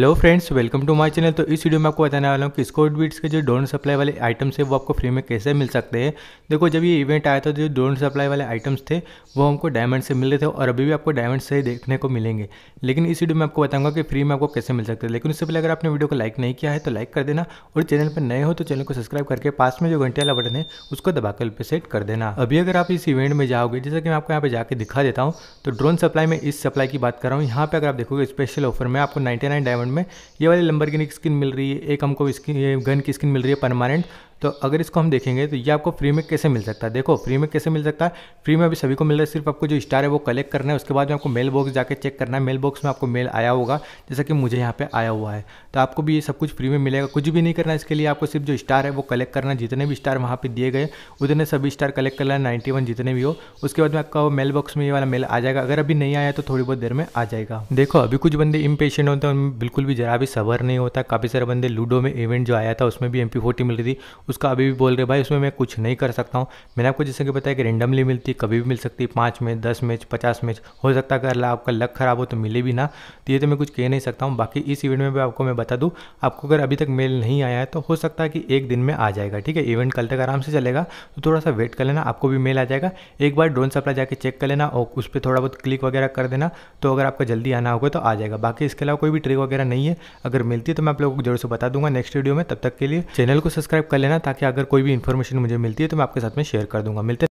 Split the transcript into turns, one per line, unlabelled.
hello friends welcome to my channel तो इस video में आपको बताने वाला हूँ कि स्कोट बीट्स के जो ड्रोन सप्लाई वाले आइटम्स है वो आपको फ्री में कैसे मिल सकते हैं देखो जब ये इवेंट आया था जो ड्रोन सप्लाई वाले आइटम्स थे वो हमको डायमंड से मिले थे और अभी भी आपको डायमंड से देखने को मिलेंगे लेकिन इस वीडियो में आपको बताऊंगा कि फ्री में आपको कैसे मिल सकते हैं लेकिन उससे पहले अगर आपने वीडियो को लाइक नहीं किया है तो लाइक कर देना और चैनल पर नए हो तो चैनल को सब्सक्राइब करके पास में जो घंटे वाला बटन है उसको दबाकर पे सेट कर देना अभी अगर आप इस इवेंट में जाओगे जैसे कि मैं आपको यहाँ पर जाकर दिखा देता हूँ तो ड्रोन सप्लाई में इस सप्लाई की बात कर रहा हूँ यहाँ पर अगर आप देखोगे स्पेशल ऑफर में आपको नाइन्टी डायमंड में ये वाली लंबर की स्किन मिल रही है एक हमको स्किन गन की स्किन मिल रही है परमानेंट तो अगर इसको हम देखेंगे तो ये आपको फ्री में कैसे मिल सकता है देखो फ्री में कैसे मिल सकता है फ्री में अभी सभी को मिल रहा है सिर्फ आपको जो स्टार है वो कलेक्ट करना है उसके बाद में आपको मेल बॉक्स जाकर चेक करना है मेल बॉक्स में आपको मेल आया होगा जैसा कि मुझे यहाँ पर आया हुआ है तो आपको भी ये सब कुछ फ्री में मिलेगा कुछ भी नहीं करना इसके लिए आपको सिर्फ जो स्टार है वो कलेक्ट करना जितने भी स्टार वहाँ पर दिए गए उतने सभी स्टार कलेक्ट करना है नाइन्टी जितने भी हो उसके बाद में आपका मेल बॉक्स में ये वाला मेल आ जाएगा अगर अभी नहीं आया तो थोड़ी बहुत देर में आ जाएगा देखो अभी कुछ बंदे इम्पेशेंट होते हैं उनमें बिल्कुल भी जरा भी सबर नहीं होता काफ़ी सारे बंदे लूडो में इवेंट जो आया था उसमें भी एम मिल रही थी उसका अभी भी बोल रहे भाई उसमें मैं कुछ नहीं कर सकता हूँ मैंने आपको जैसे कि बताया कि रेंडमली मिलती कभी भी मिल सकती है पाँच मैच दस मैच पचास मैच हो सकता है अगर आपका लक खराब हो तो मिले भी ना तो ये तो मैं कुछ कह नहीं सकता हूँ बाकी इस इवेंट में भी आपको मैं बता दूँ आपको अगर अभी तक मेल नहीं आया है तो हो सकता है कि एक दिन में आ जाएगा ठीक है इवेंट कल तक आराम से चलेगा तो थोड़ा सा वेट कर लेना आपको भी मेल आ जाएगा एक बार ड्रोन सप्लाई जाके चेक कर लेना और उस पर थोड़ा बहुत क्लिक वगैरह कर देना तो अगर आपका जल्दी आना होगा तो आ जाएगा बाकी इसके अलावा कोई भी ट्रिक वगैरह नहीं है अगर मिलती है तो मैं आप लोगों को जरूर से बता दूंगा नेक्स्ट वीडियो में तब तक के लिए चैनल को सब्सक्राइब कर लेना ताकि अगर कोई भी इन्फॉर्मेशन मुझे मिलती है तो मैं आपके साथ में शेयर कर दूंगा मिलते